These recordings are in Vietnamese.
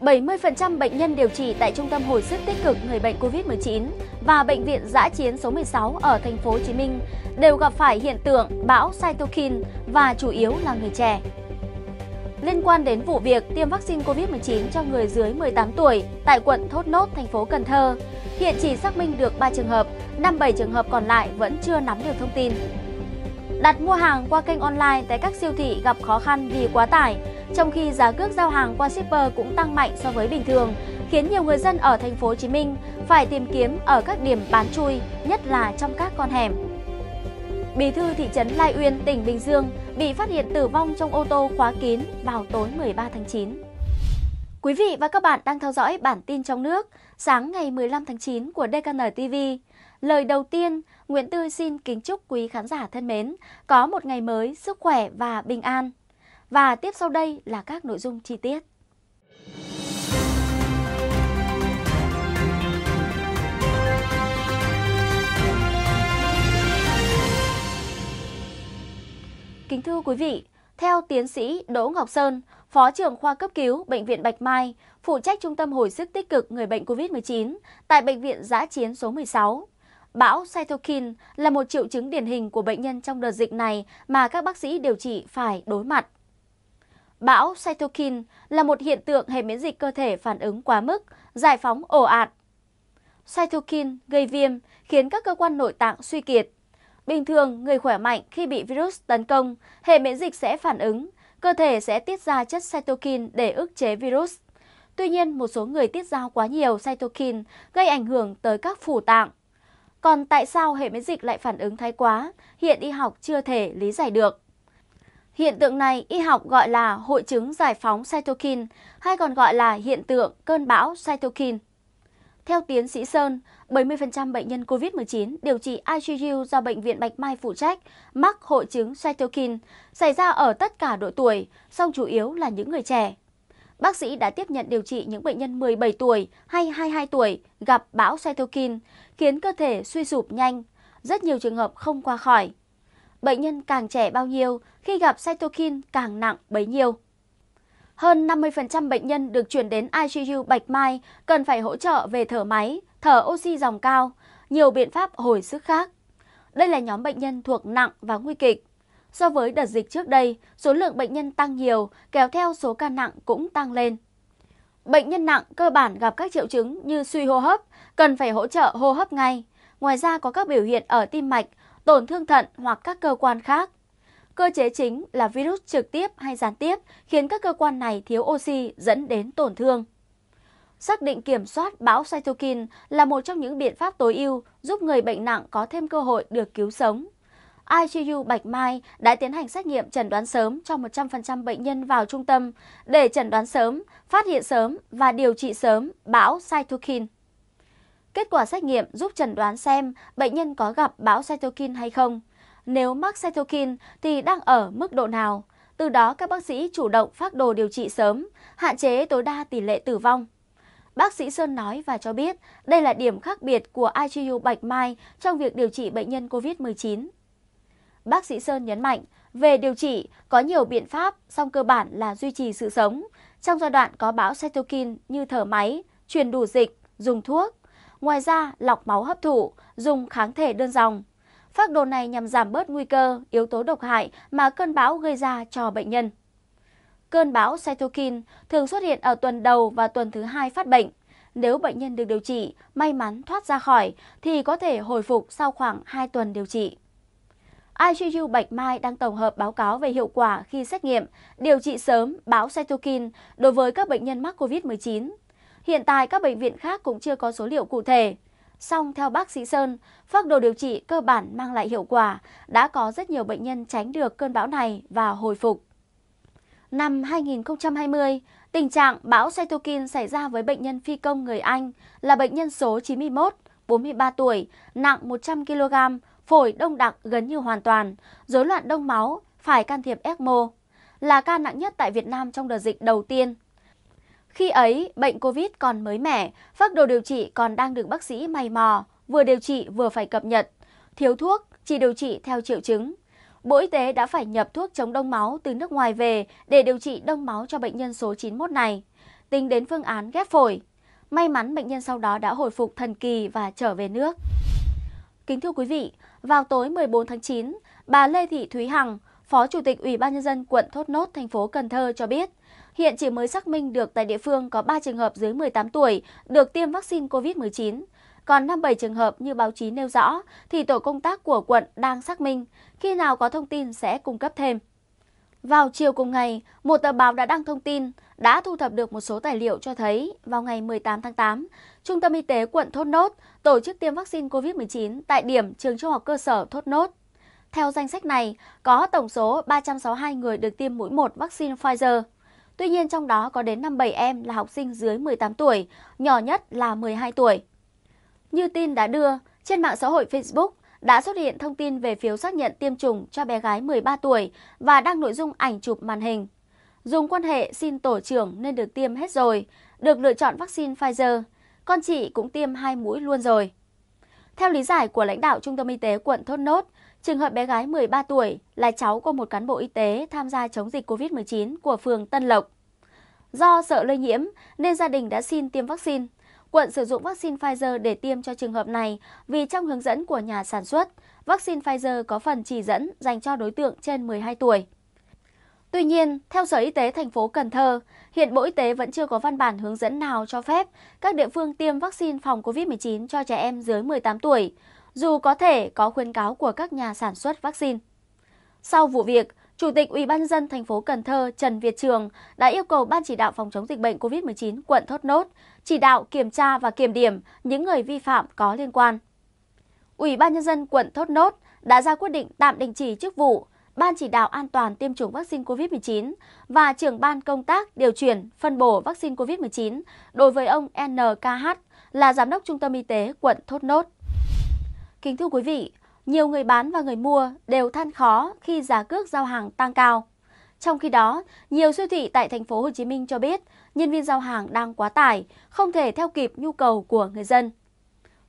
70% bệnh nhân điều trị tại Trung tâm Hồi sức tích cực người bệnh COVID-19 và Bệnh viện Giã chiến số 16 ở thành phố Hồ Chí Minh đều gặp phải hiện tượng bão cytokine và chủ yếu là người trẻ. Liên quan đến vụ việc tiêm vaccine COVID-19 cho người dưới 18 tuổi tại quận Thốt Nốt, thành phố Cần Thơ, hiện chỉ xác minh được 3 trường hợp, 57 trường hợp còn lại vẫn chưa nắm được thông tin. Đặt mua hàng qua kênh online tại các siêu thị gặp khó khăn vì quá tải, trong khi giá cước giao hàng qua shipper cũng tăng mạnh so với bình thường, khiến nhiều người dân ở thành phố Hồ Chí Minh phải tìm kiếm ở các điểm bán chui, nhất là trong các con hẻm. Bí thư thị trấn Lai Uyên, tỉnh Bình Dương bị phát hiện tử vong trong ô tô khóa kín vào tối 13 tháng 9. Quý vị và các bạn đang theo dõi bản tin trong nước sáng ngày 15 tháng 9 của DKN TV. Lời đầu tiên Nguyễn Tươi xin kính chúc quý khán giả thân mến có một ngày mới sức khỏe và bình an. Và tiếp sau đây là các nội dung chi tiết. Kính thưa quý vị, theo tiến sĩ Đỗ Ngọc Sơn, Phó trưởng khoa cấp cứu Bệnh viện Bạch Mai, phụ trách Trung tâm Hồi sức tích cực người bệnh COVID-19 tại Bệnh viện Giã Chiến số 16, Bão cytokine là một triệu chứng điển hình của bệnh nhân trong đợt dịch này mà các bác sĩ điều trị phải đối mặt. Bão cytokine là một hiện tượng hệ miễn dịch cơ thể phản ứng quá mức, giải phóng ồ ạt. Cytokine gây viêm khiến các cơ quan nội tạng suy kiệt. Bình thường, người khỏe mạnh khi bị virus tấn công, hệ miễn dịch sẽ phản ứng, cơ thể sẽ tiết ra chất cytokine để ức chế virus. Tuy nhiên, một số người tiết ra quá nhiều cytokine gây ảnh hưởng tới các phủ tạng. Còn tại sao hệ miễn dịch lại phản ứng thái quá, hiện y học chưa thể lý giải được. Hiện tượng này y học gọi là hội chứng giải phóng cytokine hay còn gọi là hiện tượng cơn bão cytokine. Theo tiến sĩ Sơn, 70% bệnh nhân COVID-19 điều trị ICU do Bệnh viện Bạch Mai phụ trách mắc hội chứng cytokine xảy ra ở tất cả độ tuổi, song chủ yếu là những người trẻ bác sĩ đã tiếp nhận điều trị những bệnh nhân 17 tuổi hay 22 tuổi gặp bão cytokine, khiến cơ thể suy sụp nhanh, rất nhiều trường hợp không qua khỏi. Bệnh nhân càng trẻ bao nhiêu, khi gặp cytokine càng nặng bấy nhiêu. Hơn 50% bệnh nhân được chuyển đến ICU Bạch Mai cần phải hỗ trợ về thở máy, thở oxy dòng cao, nhiều biện pháp hồi sức khác. Đây là nhóm bệnh nhân thuộc nặng và nguy kịch. So với đợt dịch trước đây, số lượng bệnh nhân tăng nhiều, kéo theo số ca nặng cũng tăng lên. Bệnh nhân nặng cơ bản gặp các triệu chứng như suy hô hấp, cần phải hỗ trợ hô hấp ngay. Ngoài ra có các biểu hiện ở tim mạch, tổn thương thận hoặc các cơ quan khác. Cơ chế chính là virus trực tiếp hay gián tiếp khiến các cơ quan này thiếu oxy dẫn đến tổn thương. Xác định kiểm soát bão cytokine là một trong những biện pháp tối ưu giúp người bệnh nặng có thêm cơ hội được cứu sống. ICU Bạch Mai đã tiến hành xét nghiệm chẩn đoán sớm cho 100% bệnh nhân vào trung tâm để chẩn đoán sớm, phát hiện sớm và điều trị sớm bão cytokine. Kết quả xét nghiệm giúp chẩn đoán xem bệnh nhân có gặp bão cytokine hay không. Nếu mắc cytokine thì đang ở mức độ nào. Từ đó các bác sĩ chủ động phát đồ điều trị sớm, hạn chế tối đa tỷ lệ tử vong. Bác sĩ Sơn nói và cho biết đây là điểm khác biệt của ICU Bạch Mai trong việc điều trị bệnh nhân COVID-19 bác sĩ Sơn nhấn mạnh, về điều trị có nhiều biện pháp, song cơ bản là duy trì sự sống. Trong giai đoạn có bão cytokine như thở máy, truyền đủ dịch, dùng thuốc. Ngoài ra, lọc máu hấp thụ, dùng kháng thể đơn dòng. Phác đồ này nhằm giảm bớt nguy cơ, yếu tố độc hại mà cơn bão gây ra cho bệnh nhân. Cơn bão cytokine thường xuất hiện ở tuần đầu và tuần thứ hai phát bệnh. Nếu bệnh nhân được điều trị, may mắn thoát ra khỏi thì có thể hồi phục sau khoảng 2 tuần điều trị. IGU Bạch Mai đang tổng hợp báo cáo về hiệu quả khi xét nghiệm, điều trị sớm, báo cytokine đối với các bệnh nhân mắc COVID-19. Hiện tại các bệnh viện khác cũng chưa có số liệu cụ thể. Song theo bác sĩ Sơn, phác đồ điều trị cơ bản mang lại hiệu quả, đã có rất nhiều bệnh nhân tránh được cơn bão này và hồi phục. Năm 2020, tình trạng bão cytokine xảy ra với bệnh nhân phi công người Anh là bệnh nhân số 91, 43 tuổi, nặng 100 kg, phổi đông đặc gần như hoàn toàn, rối loạn đông máu, phải can thiệp ECMO, là ca nặng nhất tại Việt Nam trong đợt dịch đầu tiên. Khi ấy, bệnh COVID còn mới mẻ, phác đồ điều trị còn đang được bác sĩ mày mò, vừa điều trị vừa phải cập nhật. Thiếu thuốc, chỉ điều trị theo triệu chứng. Bộ Y tế đã phải nhập thuốc chống đông máu từ nước ngoài về để điều trị đông máu cho bệnh nhân số 91 này, tính đến phương án ghép phổi. May mắn bệnh nhân sau đó đã hồi phục thần kỳ và trở về nước. Kính thưa quý vị, vào tối 14 tháng 9, bà Lê Thị Thúy Hằng, Phó Chủ tịch Ủy ban nhân dân quận Thốt Nốt, thành phố Cần Thơ cho biết, hiện chỉ mới xác minh được tại địa phương có 3 trường hợp dưới 18 tuổi được tiêm vaccine COVID-19. Còn 57 trường hợp như báo chí nêu rõ thì tổ công tác của quận đang xác minh, khi nào có thông tin sẽ cung cấp thêm. Vào chiều cùng ngày, một tờ báo đã đăng thông tin đã thu thập được một số tài liệu cho thấy vào ngày 18 tháng 8, Trung tâm Y tế quận Thốt Nốt tổ chức tiêm vaccine COVID-19 tại điểm trường trung học cơ sở Thốt Nốt. Theo danh sách này, có tổng số 362 người được tiêm mũi 1 vaccine Pfizer. Tuy nhiên trong đó có đến 57 em là học sinh dưới 18 tuổi, nhỏ nhất là 12 tuổi. Như tin đã đưa, trên mạng xã hội Facebook đã xuất hiện thông tin về phiếu xác nhận tiêm chủng cho bé gái 13 tuổi và đăng nội dung ảnh chụp màn hình. Dùng quan hệ xin tổ trưởng nên được tiêm hết rồi, được lựa chọn vaccine Pfizer – con chị cũng tiêm hai mũi luôn rồi. Theo lý giải của lãnh đạo Trung tâm Y tế quận Thốt Nốt, trường hợp bé gái 13 tuổi là cháu của một cán bộ y tế tham gia chống dịch COVID-19 của phường Tân Lộc. Do sợ lây nhiễm nên gia đình đã xin tiêm vaccine. Quận sử dụng vaccine Pfizer để tiêm cho trường hợp này vì trong hướng dẫn của nhà sản xuất, vaccine Pfizer có phần chỉ dẫn dành cho đối tượng trên 12 tuổi. Tuy nhiên, theo Sở Y tế thành phố Cần Thơ, hiện Bộ Y tế vẫn chưa có văn bản hướng dẫn nào cho phép các địa phương tiêm vaccine phòng COVID-19 cho trẻ em dưới 18 tuổi, dù có thể có khuyến cáo của các nhà sản xuất vaccine. Sau vụ việc, Chủ tịch Ủy ban dân thành phố Cần Thơ Trần Việt Trường đã yêu cầu Ban chỉ đạo phòng chống dịch bệnh COVID-19 quận Thốt Nốt chỉ đạo kiểm tra và kiểm điểm những người vi phạm có liên quan. Ủy ban nhân dân quận Thốt Nốt đã ra quyết định tạm đình chỉ chức vụ, Ban chỉ đạo an toàn tiêm chủng vaccine COVID-19 và trưởng ban công tác điều chuyển phân bổ vaccine COVID-19 đối với ông NKH là Giám đốc Trung tâm Y tế quận Thốt Nốt. Kính thưa quý vị, nhiều người bán và người mua đều than khó khi giá cước giao hàng tăng cao. Trong khi đó, nhiều siêu thị tại thành phố Hồ Chí Minh cho biết nhân viên giao hàng đang quá tải, không thể theo kịp nhu cầu của người dân.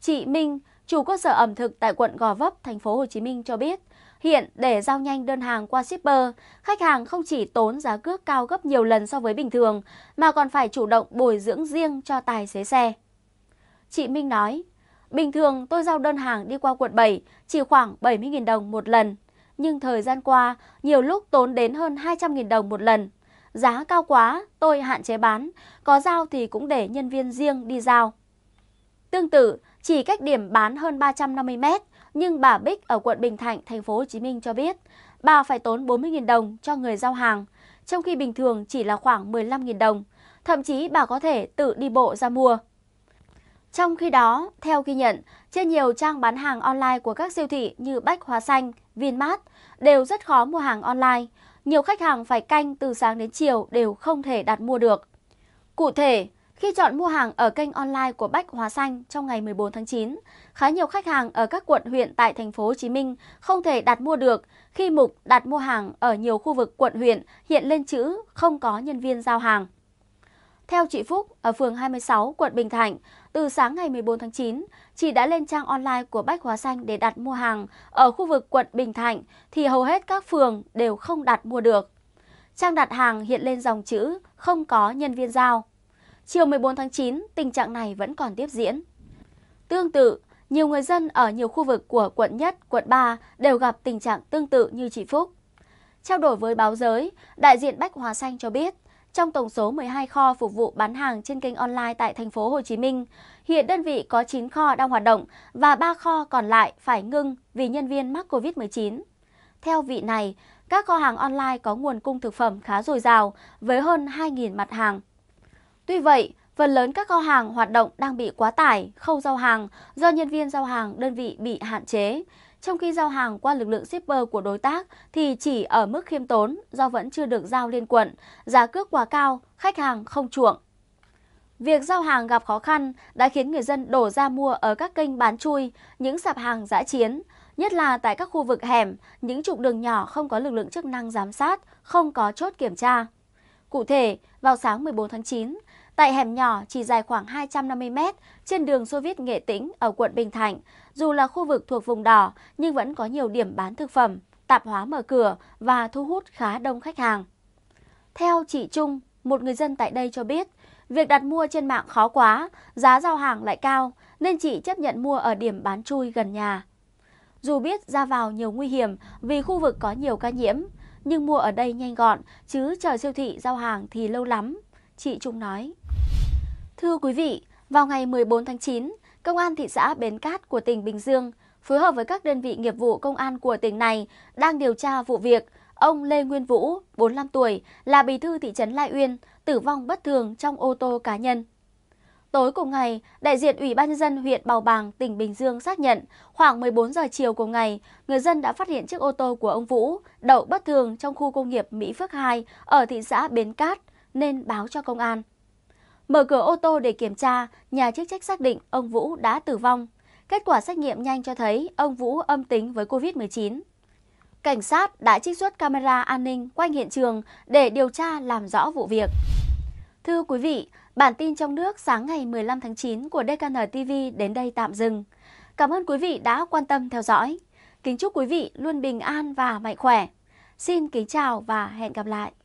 Chị Minh, chủ cơ sở ẩm thực tại quận Gò Vấp, thành phố Hồ Chí Minh cho biết, Hiện để giao nhanh đơn hàng qua shipper, khách hàng không chỉ tốn giá cước cao gấp nhiều lần so với bình thường mà còn phải chủ động bồi dưỡng riêng cho tài xế xe. Chị Minh nói, bình thường tôi giao đơn hàng đi qua quận 7 chỉ khoảng 70.000 đồng một lần. Nhưng thời gian qua, nhiều lúc tốn đến hơn 200.000 đồng một lần. Giá cao quá, tôi hạn chế bán, có giao thì cũng để nhân viên riêng đi giao. Tương tự, chỉ cách điểm bán hơn 350 mét, nhưng bà Bích ở quận Bình Thạnh, thành phố Hồ Chí Minh cho biết, bà phải tốn 40.000 đồng cho người giao hàng, trong khi bình thường chỉ là khoảng 15.000 đồng, thậm chí bà có thể tự đi bộ ra mua. Trong khi đó, theo ghi nhận, trên nhiều trang bán hàng online của các siêu thị như Bách Hóa Xanh, Vinmart đều rất khó mua hàng online. Nhiều khách hàng phải canh từ sáng đến chiều đều không thể đặt mua được. Cụ thể, khi chọn mua hàng ở kênh online của Bách Hóa Xanh trong ngày 14 tháng 9, khá nhiều khách hàng ở các quận huyện tại thành phố Hồ Chí Minh không thể đặt mua được khi mục đặt mua hàng ở nhiều khu vực quận huyện hiện lên chữ không có nhân viên giao hàng. Theo chị Phúc, ở phường 26, quận Bình Thạnh, từ sáng ngày 14 tháng 9, chị đã lên trang online của Bách Hóa Xanh để đặt mua hàng ở khu vực quận Bình Thạnh thì hầu hết các phường đều không đặt mua được. Trang đặt hàng hiện lên dòng chữ không có nhân viên giao. Chiều 14 tháng 9, tình trạng này vẫn còn tiếp diễn. Tương tự, nhiều người dân ở nhiều khu vực của quận Nhất, quận 3 đều gặp tình trạng tương tự như chị Phúc. Trao đổi với báo giới, đại diện Bách Hóa Xanh cho biết, trong tổng số 12 kho phục vụ bán hàng trên kênh online tại thành phố Hồ Chí Minh, hiện đơn vị có 9 kho đang hoạt động và 3 kho còn lại phải ngưng vì nhân viên mắc COVID-19. Theo vị này, các kho hàng online có nguồn cung thực phẩm khá dồi dào với hơn 2.000 mặt hàng Tuy vậy, phần lớn các kho hàng hoạt động đang bị quá tải, khâu giao hàng do nhân viên giao hàng đơn vị bị hạn chế. Trong khi giao hàng qua lực lượng shipper của đối tác thì chỉ ở mức khiêm tốn do vẫn chưa được giao liên quận, giá cước quá cao, khách hàng không chuộng. Việc giao hàng gặp khó khăn đã khiến người dân đổ ra mua ở các kênh bán chui, những sạp hàng giã chiến, nhất là tại các khu vực hẻm, những trục đường nhỏ không có lực lượng chức năng giám sát, không có chốt kiểm tra. Cụ thể, vào sáng 14 tháng 9, Tại hẻm nhỏ chỉ dài khoảng 250 m trên đường Xô Viết Nghệ Tĩnh ở quận Bình Thạnh, dù là khu vực thuộc vùng đỏ nhưng vẫn có nhiều điểm bán thực phẩm, tạp hóa mở cửa và thu hút khá đông khách hàng. Theo chị Trung, một người dân tại đây cho biết, việc đặt mua trên mạng khó quá, giá giao hàng lại cao nên chị chấp nhận mua ở điểm bán chui gần nhà. Dù biết ra vào nhiều nguy hiểm vì khu vực có nhiều ca nhiễm, nhưng mua ở đây nhanh gọn chứ chờ siêu thị giao hàng thì lâu lắm, chị Trung nói. Thưa quý vị, vào ngày 14 tháng 9, Công an thị xã Bến Cát của tỉnh Bình Dương phối hợp với các đơn vị nghiệp vụ công an của tỉnh này đang điều tra vụ việc ông Lê Nguyên Vũ, 45 tuổi, là bí thư thị trấn Lai Uyên, tử vong bất thường trong ô tô cá nhân. Tối cùng ngày, đại diện Ủy ban nhân dân huyện Bào Bàng, tỉnh Bình Dương xác nhận khoảng 14 giờ chiều cùng ngày, người dân đã phát hiện chiếc ô tô của ông Vũ đậu bất thường trong khu công nghiệp Mỹ Phước 2 ở thị xã Bến Cát nên báo cho công an. Mở cửa ô tô để kiểm tra, nhà chức trách xác định ông Vũ đã tử vong. Kết quả xét nghiệm nhanh cho thấy ông Vũ âm tính với COVID-19. Cảnh sát đã trích xuất camera an ninh quanh hiện trường để điều tra làm rõ vụ việc. Thưa quý vị, bản tin trong nước sáng ngày 15 tháng 9 của DKN TV đến đây tạm dừng. Cảm ơn quý vị đã quan tâm theo dõi. Kính chúc quý vị luôn bình an và mạnh khỏe. Xin kính chào và hẹn gặp lại.